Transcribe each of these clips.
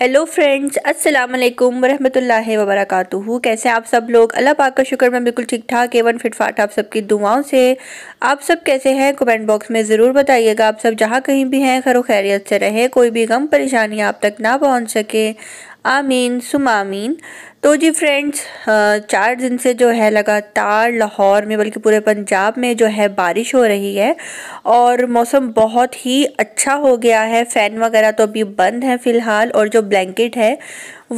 hello friends अस्सलाम वालेकुम रहमतुल्लाहि व कैसे आप सब लोग अल्लाह पाक का शुक्र मैं बिल्कुल ठीक ठाक एवन फिटफाट आप सबकी दुआओं से आप सब कैसे हैं कमेंट बॉक्स में ज़रूर बताइएगा आप सब जहाँ कहीं भी हैं खरो खैरियत से रहे कोई भी गम परेशानी आप तक ना पहुँच सके आमीन सुम आमीन तो जी फ्रेंड्स चार दिन से जो है लगातार लाहौर में बल्कि पूरे पंजाब में जो है बारिश हो रही है और मौसम बहुत ही अच्छा हो गया है फ़ैन वगैरह तो अभी बंद है फ़िलहाल और जो ब्लैंकेट है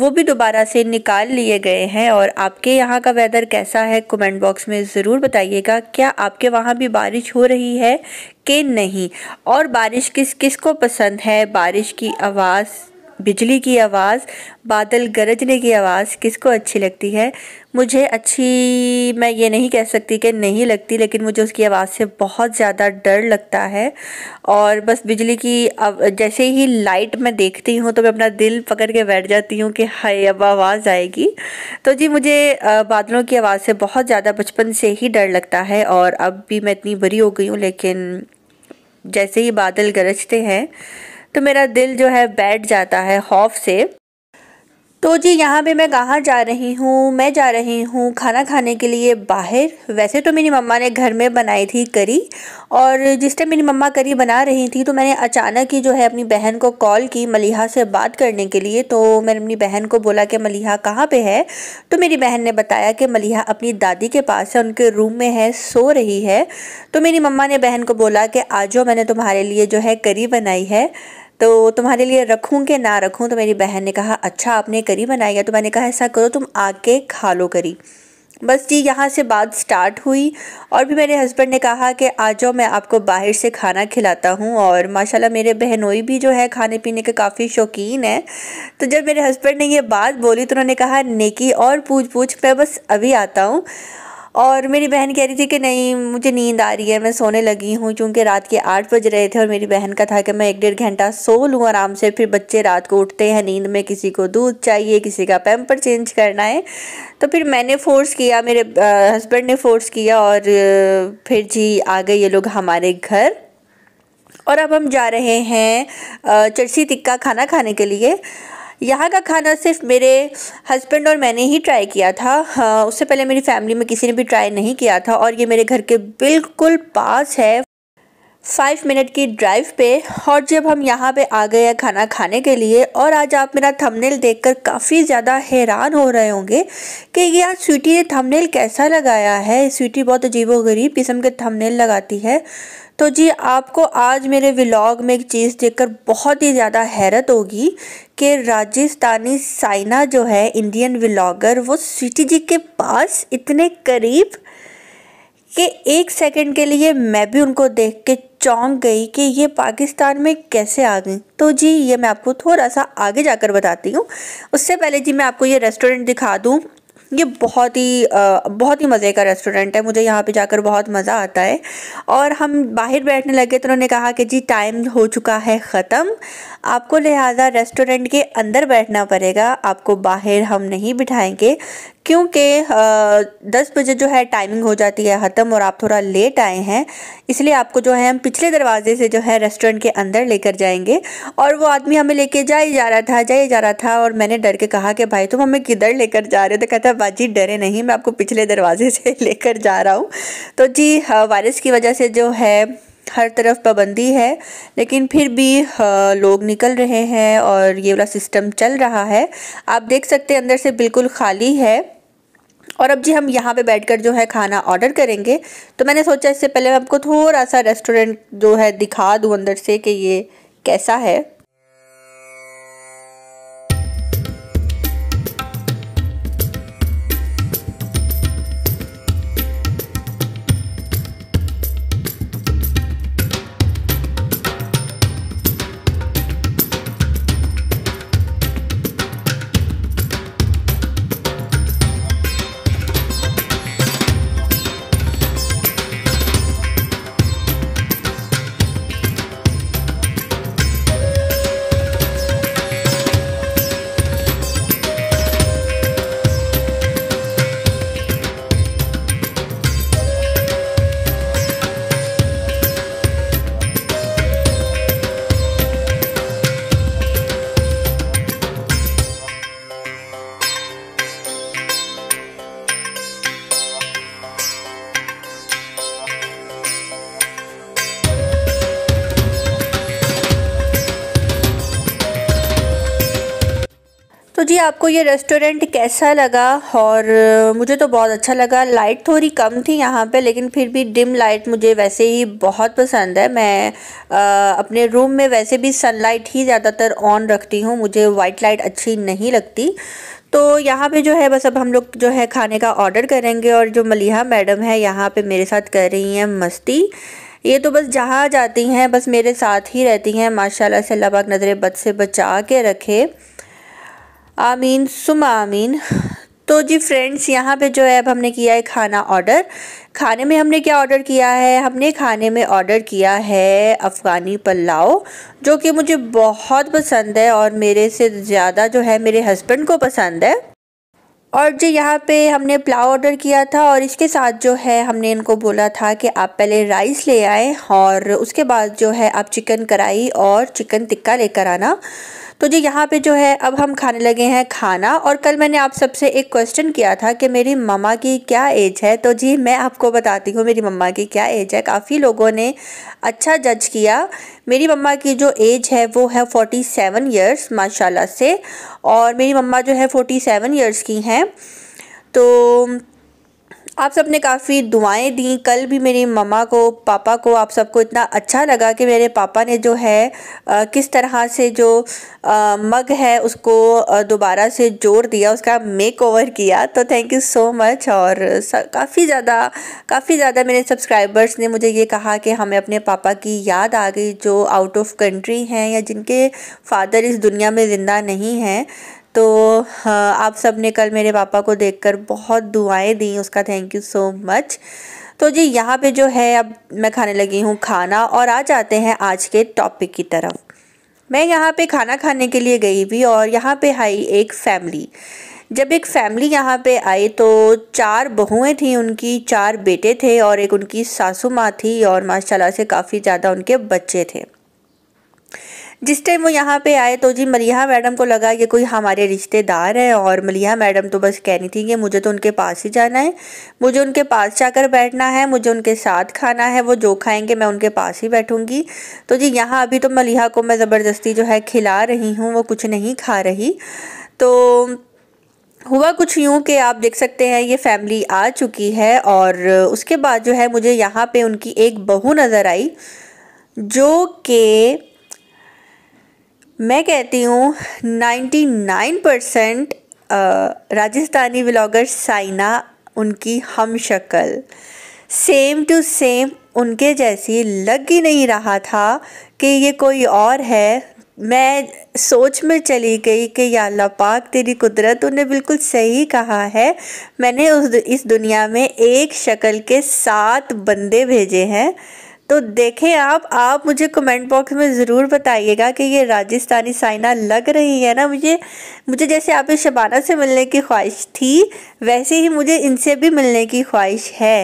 वो भी दोबारा से निकाल लिए गए हैं और आपके यहाँ का वेदर कैसा है कमेंट बॉक्स में ज़रूर बताइएगा क्या आपके वहाँ भी बारिश हो रही है कि नहीं और बारिश किस किस को पसंद है बारिश की आवाज़ बिजली की आवाज़ बादल गरजने की आवाज़ किसको अच्छी लगती है मुझे अच्छी मैं ये नहीं कह सकती कि नहीं लगती लेकिन मुझे उसकी आवाज़ से बहुत ज़्यादा डर लगता है और बस बिजली की जैसे ही लाइट मैं देखती हूँ तो मैं अपना दिल पकड़ के बैठ जाती हूँ कि हाय अब आवाज़ आएगी तो जी मुझे बादलों की आवाज़ से बहुत ज़्यादा बचपन से ही डर लगता है और अब भी मैं इतनी बड़ी हो गई हूँ लेकिन जैसे ही बादल गरजते हैं तो मेरा दिल जो है बैठ जाता है खौफ से तो जी यहाँ पे मैं कहाँ जा रही हूँ मैं जा रही हूँ खाना खाने के लिए बाहर वैसे तो मेरी मम्मा ने घर में बनाई थी करी और जिस टाइम मेरी मम्मा करी बना रही थी तो मैंने अचानक ही जो है अपनी बहन को कॉल की मलिहा से बात करने के लिए तो मैंने अपनी बहन को बोला कि मलिहा कहाँ पे है तो मेरी बहन ने बताया कि मलिहा अपनी दादी के पास है उनके रूम में है सो रही है तो मेरी मम्मा ने बहन को बोला कि आ जाओ मैंने तुम्हारे लिए जो है करी बनाई है तो तुम्हारे लिए रखूँ कि ना रखूँ तो मेरी बहन ने कहा अच्छा आपने करी बनाई है तो मैंने कहा ऐसा करो तुम आके खा लो करी बस जी यहाँ से बात स्टार्ट हुई और भी मेरे हस्बैंड ने कहा कि आ जाओ मैं आपको बाहर से खाना खिलाता हूँ और माशाल्लाह मेरे बहनोई भी जो है खाने पीने के काफ़ी शौकीन है तो जब मेरे हस्बैंड ने ये बात बोली तो उन्होंने कहा नेकी और पूछ पूछ मैं बस अभी आता हूँ और मेरी बहन कह रही थी कि नहीं मुझे नींद आ रही है मैं सोने लगी हूँ क्योंकि रात के आठ बज रहे थे और मेरी बहन का था कि मैं एक डेढ़ घंटा सो लूँ आराम से फिर बच्चे रात को उठते हैं नींद में किसी को दूध चाहिए किसी का पैम्पर चेंज करना है तो फिर मैंने फ़ोर्स किया मेरे हस्बैंड ने फ़ोर्स किया और फिर जी आ गए ये लोग हमारे घर और अब हम जा रहे हैं चर्सी टिक्का खाना खाने के लिए यहाँ का खाना सिर्फ मेरे हस्बैंड और मैंने ही ट्राई किया था हाँ, उससे पहले मेरी फैमिली में किसी ने भी ट्राई नहीं किया था और ये मेरे घर के बिल्कुल पास है फाइव मिनट की ड्राइव पे और जब हम यहाँ पे आ गए खाना खाने के लिए और आज आप मेरा थंबनेल देखकर काफ़ी ज़्यादा हैरान हो रहे होंगे कि यार स्वीटी ने थंबनेल कैसा लगाया है स्वीटी बहुत अजीबो गरीब किस्म के थंबनेल लगाती है तो जी आपको आज मेरे व्लॉग में एक चीज़ देखकर बहुत ही ज़्यादा हैरत होगी कि राजस्थानी साइना जो है इंडियन व्लॉगर वो स्वीटी जी के पास इतने करीब कि एक सेकंड के लिए मैं भी उनको देख के चौंक गई कि ये पाकिस्तान में कैसे आ गई तो जी ये मैं आपको थोड़ा सा आगे जाकर बताती हूँ उससे पहले जी मैं आपको ये रेस्टोरेंट दिखा दूँ ये बहुत ही बहुत ही मज़े का रेस्टोरेंट है मुझे यहाँ पे जाकर बहुत मज़ा आता है और हम बाहर बैठने लगे तो उन्होंने कहा कि जी टाइम हो चुका है ख़त्म आपको लिहाजा रेस्टोरेंट के अंदर बैठना पड़ेगा आपको बाहर हम नहीं बिठाएंगे क्योंकि दस बजे जो है टाइमिंग हो जाती है ख़त्म और आप थोड़ा लेट आए हैं इसलिए आपको जो है हम पिछले दरवाजे से जो है रेस्टोरेंट के अंदर लेकर जाएंगे और वो आदमी हमें लेके जाए जा रहा था जाए जा रहा था और मैंने डर के कहा कि भाई तुम हमें किधर लेकर जा रहे हो तो कहता बाजी डरे नहीं मैं आपको पिछले दरवाजे से लेकर जा रहा हूँ तो जी वायरस की वजह से जो है हर तरफ पाबंदी है लेकिन फिर भी लोग निकल रहे हैं और ये वाला सिस्टम चल रहा है आप देख सकते हैं अंदर से बिल्कुल खाली है और अब जी हम यहाँ पे बैठकर जो है खाना ऑर्डर करेंगे तो मैंने सोचा इससे पहले मैं आपको थोड़ा सा रेस्टोरेंट जो है दिखा दूँ अंदर से कि ये कैसा है तो जी आपको ये रेस्टोरेंट कैसा लगा और मुझे तो बहुत अच्छा लगा लाइट थोड़ी कम थी यहाँ पे लेकिन फिर भी डिम लाइट मुझे वैसे ही बहुत पसंद है मैं आ, अपने रूम में वैसे भी सनलाइट ही ज़्यादातर ऑन रखती हूँ मुझे वाइट लाइट अच्छी नहीं लगती तो यहाँ पे जो है बस अब हम लोग जो है खाने का ऑर्डर करेंगे और जो मलिहा मैडम है यहाँ पर मेरे साथ कर रही हैं मस्ती ये तो बस जहाँ जाती हैं बस मेरे साथ ही रहती हैं माशाला से लबाक नज़र बद से बचा के रखे आमीन सुम आमीन तो जी फ्रेंड्स यहाँ पे जो है अब हमने किया है खाना ऑर्डर खाने में हमने क्या ऑर्डर किया है हमने खाने में ऑर्डर किया है अफ़गानी पुलाव जो कि मुझे बहुत पसंद है और मेरे से ज़्यादा जो है मेरे हस्बैंड को पसंद है और जो यहाँ पे हमने पुलाव ऑर्डर किया था और इसके साथ जो है हमने इनको बोला था कि आप पहले राइस ले आए और उसके बाद जो है आप चिकन कढ़ाई और चिकन टिक्का लेकर आना तो जी यहाँ पे जो है अब हम खाने लगे हैं खाना और कल मैंने आप सबसे एक क्वेश्चन किया था कि मेरी मम्मा की क्या एज है तो जी मैं आपको बताती हूँ मेरी मम्मा की क्या एज है काफ़ी लोगों ने अच्छा जज किया मेरी मम्मा की जो एज है वो है फोर्टी सेवन ईयर्स माशाला से और मेरी मम्मा जो है फोर्टी सेवन ईयर्स की हैं तो आप सब ने काफ़ी दुआएं दी कल भी मेरी मम्मा को पापा को आप सबको इतना अच्छा लगा कि मेरे पापा ने जो है आ, किस तरह से जो आ, मग है उसको दोबारा से जोड़ दिया उसका मेक ओवर किया तो थैंक यू सो मच और काफ़ी ज़्यादा काफ़ी ज़्यादा मेरे सब्सक्राइबर्स ने मुझे ये कहा कि हमें अपने पापा की याद आ गई जो आउट ऑफ कंट्री हैं या जिनके फादर इस दुनिया में ज़िंदा नहीं हैं तो हाँ, आप सब ने कल मेरे पापा को देखकर बहुत दुआएं दी उसका थैंक यू सो मच तो जी यहाँ पे जो है अब मैं खाने लगी हूँ खाना और आ जाते हैं आज के टॉपिक की तरफ मैं यहाँ पे खाना खाने के लिए गई भी और यहाँ पे आई एक फैमिली जब एक फैमिली यहाँ पे आई तो चार बहुएं थीं उनकी चार बेटे थे और एक उनकी सासू माँ थी और माशाल्लाह से काफ़ी ज़्यादा उनके बच्चे थे जिस टाइम वो यहाँ पे आए तो जी मलिहा मैडम को लगा ये कोई हमारे रिश्तेदार है और मलिहा मैडम तो बस कह रही थी कि मुझे तो उनके पास ही जाना है मुझे उनके पास जाकर बैठना है मुझे उनके साथ खाना है वो जो खाएंगे मैं उनके पास ही बैठूंगी तो जी यहाँ अभी तो मलिहा को मैं ज़बरदस्ती जो है खिला रही हूँ वो कुछ नहीं खा रही तो हुआ कुछ यूँ कि आप देख सकते हैं ये फैमिली आ चुकी है और उसके बाद जो है मुझे यहाँ पे उनकी एक बहू नज़र आई जो कि मैं कहती हूँ 99 परसेंट राजस्थानी व्लॉगर साइना उनकी हम शक्ल सेम टू सेम उनके जैसी लग ही नहीं रहा था कि ये कोई और है मैं सोच में चली गई कि या अल्लाह पाक तेरी कुदरत उन्हें बिल्कुल सही कहा है मैंने उस इस दुनिया में एक शक्ल के सात बंदे भेजे हैं तो देखें आप आप मुझे कमेंट बॉक्स में ज़रूर बताइएगा कि ये राजस्थानी साइना लग रही है ना मुझे मुझे जैसे आप शबाना से मिलने की ख्वाहिश थी वैसे ही मुझे इनसे भी मिलने की ख्वाहिश है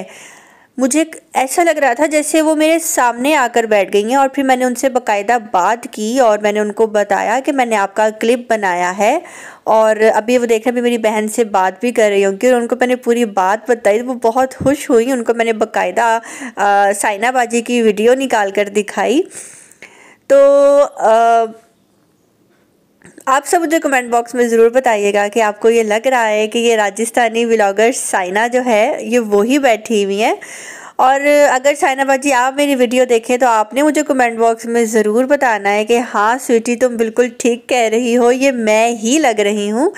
मुझे ऐसा लग रहा था जैसे वो मेरे सामने आकर बैठ गई हैं और फिर मैंने उनसे बकायदा बात की और मैंने उनको बताया कि मैंने आपका क्लिप बनाया है और अभी वो देख रहे हैं मेरी बहन से बात भी कर रही होंगी और उनको मैंने पूरी बात बताई वो बहुत खुश हुई उनको मैंने बकायदा साइनाबाजी की वीडियो निकाल कर दिखाई तो आ, आप सब मुझे कमेंट बॉक्स में ज़रूर बताइएगा कि आपको ये लग रहा है कि ये राजस्थानी व्लागर साइना जो है ये वही बैठी हुई हैं और अगर साइना भाजी आप मेरी वीडियो देखें तो आपने मुझे कमेंट बॉक्स में ज़रूर बताना है कि हाँ स्वीटी तुम बिल्कुल ठीक कह रही हो ये मैं ही लग रही हूँ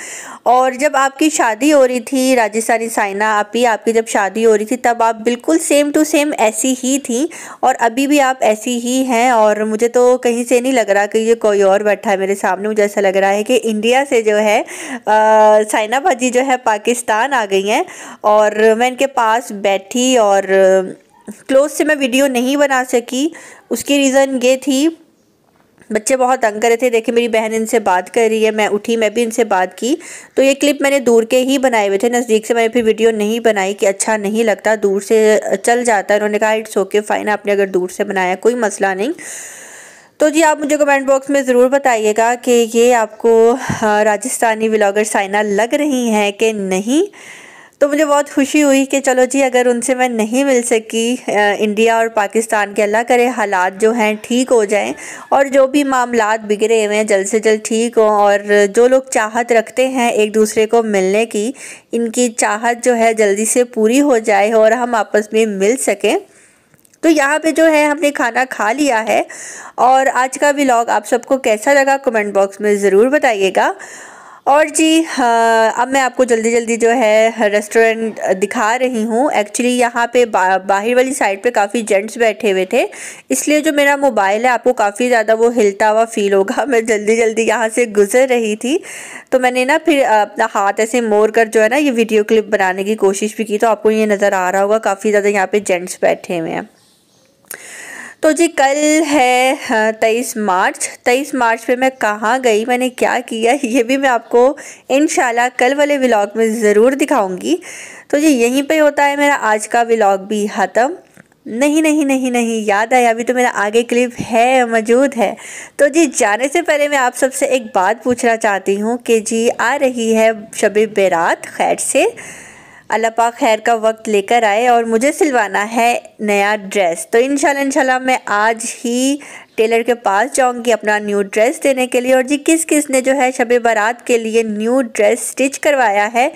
और जब आपकी शादी हो रही थी राजस्थानी साइना ही आपकी जब शादी हो रही थी तब आप बिल्कुल सेम टू सेम ऐसी ही थी और अभी भी आप ऐसी ही हैं और मुझे तो कहीं से नहीं लग रहा कि ये कोई और बैठा है मेरे सामने मुझे ऐसा लग रहा है कि इंडिया से जो है साइना भाजी जो है पाकिस्तान आ गई हैं और मैं इनके पास बैठी और क्लोज से मैं वीडियो नहीं बना सकी उसकी रीज़न ये थी बच्चे बहुत तंग कर रहे थे देखिए मेरी बहन इनसे बात कर रही है मैं उठी मैं भी इनसे बात की तो ये क्लिप मैंने दूर के ही बनाए हुए थे नज़दीक से मैंने फिर वीडियो नहीं बनाई कि अच्छा नहीं लगता दूर से चल जाता है उन्होंने कहा इट्स ओके फाइन आपने अगर दूर से बनाया कोई मसला नहीं तो जी आप मुझे कमेंट बॉक्स में ज़रूर बताइएगा कि ये आपको राजस्थानी व्लागर साइना लग रही हैं कि नहीं तो मुझे बहुत खुशी हुई कि चलो जी अगर उनसे मैं नहीं मिल सकी इंडिया और पाकिस्तान के अल्लाह करे हालात जो हैं ठीक हो जाएं और जो भी मामला बिगड़े हुए हैं जल्द से जल्द ठीक हों और जो लोग चाहत रखते हैं एक दूसरे को मिलने की इनकी चाहत जो है जल्दी से पूरी हो जाए और हम आपस में मिल सकें तो यहाँ पे जो है हमने खाना खा लिया है और आज का व्लॉग आप सबको कैसा लगा कमेंट बॉक्स में ज़रूर बताइएगा और जी हाँ, अब मैं आपको जल्दी जल्दी जो है रेस्टोरेंट दिखा रही हूँ एक्चुअली यहाँ पे बा, बाहर वाली साइड पे काफ़ी जेंट्स बैठे हुए थे इसलिए जो मेरा मोबाइल है आपको काफ़ी ज़्यादा वो हिलता हुआ फील होगा मैं जल्दी जल्दी यहाँ से गुजर रही थी तो मैंने ना फिर अपना हाथ ऐसे मोड़ कर जो है ना ये वीडियो क्लिप बनाने की कोशिश भी की तो आपको ये नज़र आ रहा होगा काफ़ी ज़्यादा यहाँ पर जेंट्स बैठे हुए हैं तो जी कल है हाँ, तेईस मार्च तेईस मार्च पे मैं कहाँ गई मैंने क्या किया ये भी मैं आपको इन कल वाले व्लॉग में ज़रूर दिखाऊंगी तो जी यहीं पे होता है मेरा आज का व्लॉग भी ख़त्म नहीं नहीं नहीं नहीं याद आया अभी तो मेरा आगे क्लिप है मौजूद है तो जी जाने से पहले मैं आप सबसे एक बात पूछना चाहती हूँ कि जी आ रही है शब बैरात खैर से अल्लाह पाक खैर का वक्त लेकर आए और मुझे सिलवाना है नया ड्रेस तो इन शह मैं आज ही टेलर के पास जाऊंगी अपना न्यू ड्रेस देने के लिए और जी किस किस ने जो है शब बारात के लिए न्यू ड्रेस स्टिच करवाया है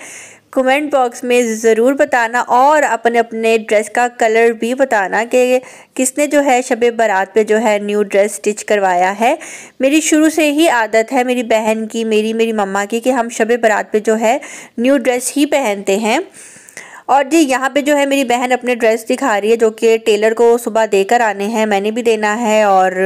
कमेंट बॉक्स में ज़रूर बताना और अपने अपने ड्रेस का कलर भी बताना कि किसने जो है शब बारात पे जो है न्यू ड्रेस स्टिच करवाया है मेरी शुरू से ही आदत है मेरी बहन की मेरी मेरी मम्मा की कि हम शब बारात पे जो है न्यू ड्रेस ही पहनते हैं और जी यहाँ पे जो है मेरी बहन अपने ड्रेस दिखा रही है जो कि टेलर को सुबह देकर आने हैं मैंने भी देना है और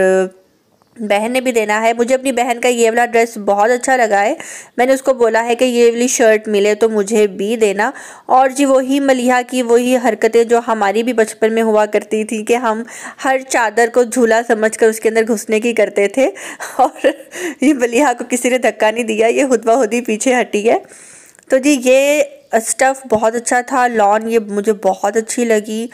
बहन ने भी देना है मुझे अपनी बहन का ये वाला ड्रेस बहुत अच्छा लगा है मैंने उसको बोला है कि ये वाली शर्ट मिले तो मुझे भी देना और जी वही मलिहा की वही हरकतें जो हमारी भी बचपन में हुआ करती थी कि हम हर चादर को झूला समझ कर उसके अंदर घुसने की करते थे और ये मलिहा को किसी ने धक्का नहीं दिया ये खुदबा खुद ही पीछे हटी है तो जी ये स्टफ़ बहुत अच्छा था लॉन ये मुझे बहुत अच्छी लगी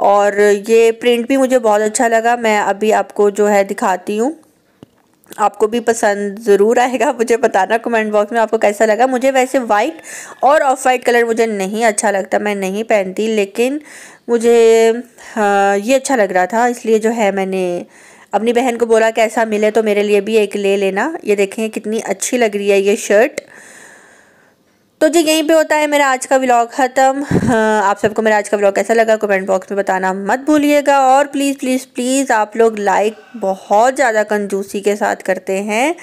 और ये प्रिंट भी मुझे बहुत अच्छा लगा मैं अभी आपको जो है दिखाती हूँ आपको भी पसंद ज़रूर आएगा मुझे बताना कमेंट बॉक्स में आपको कैसा लगा मुझे वैसे वाइट और ऑफ वाइट कलर मुझे नहीं अच्छा लगता मैं नहीं पहनती लेकिन मुझे हाँ, ये अच्छा लग रहा था इसलिए जो है मैंने अपनी बहन को बोला कैसा मिले तो मेरे लिए भी एक ले लेना ये देखें कितनी अच्छी लग रही है ये शर्ट तो जी यहीं पे होता है मेरा आज का व्लॉग ख़त्म हाँ, आप सबको मेरा आज का व्लॉग कैसा लगा कमेंट बॉक्स में बताना मत भूलिएगा और प्लीज़ प्लीज़ प्लीज़ आप लोग लाइक बहुत ज़्यादा कंजूसी के साथ करते हैं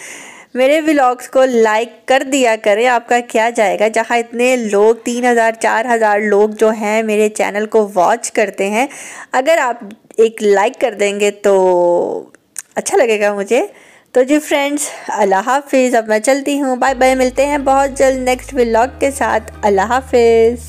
मेरे व्लॉग्स को लाइक कर दिया करें आपका क्या जाएगा जहाँ इतने लोग तीन हज़ार चार हज़ार लोग जो हैं मेरे चैनल को वॉच करते हैं अगर आप एक लाइक कर देंगे तो अच्छा लगेगा मुझे तो जी फ्रेंड्स अल्लाह हाफिज़ अब मैं चलती हूँ बाय बाय मिलते हैं बहुत जल्द नेक्स्ट व्लॉग के साथ अल्लाह हाफिज़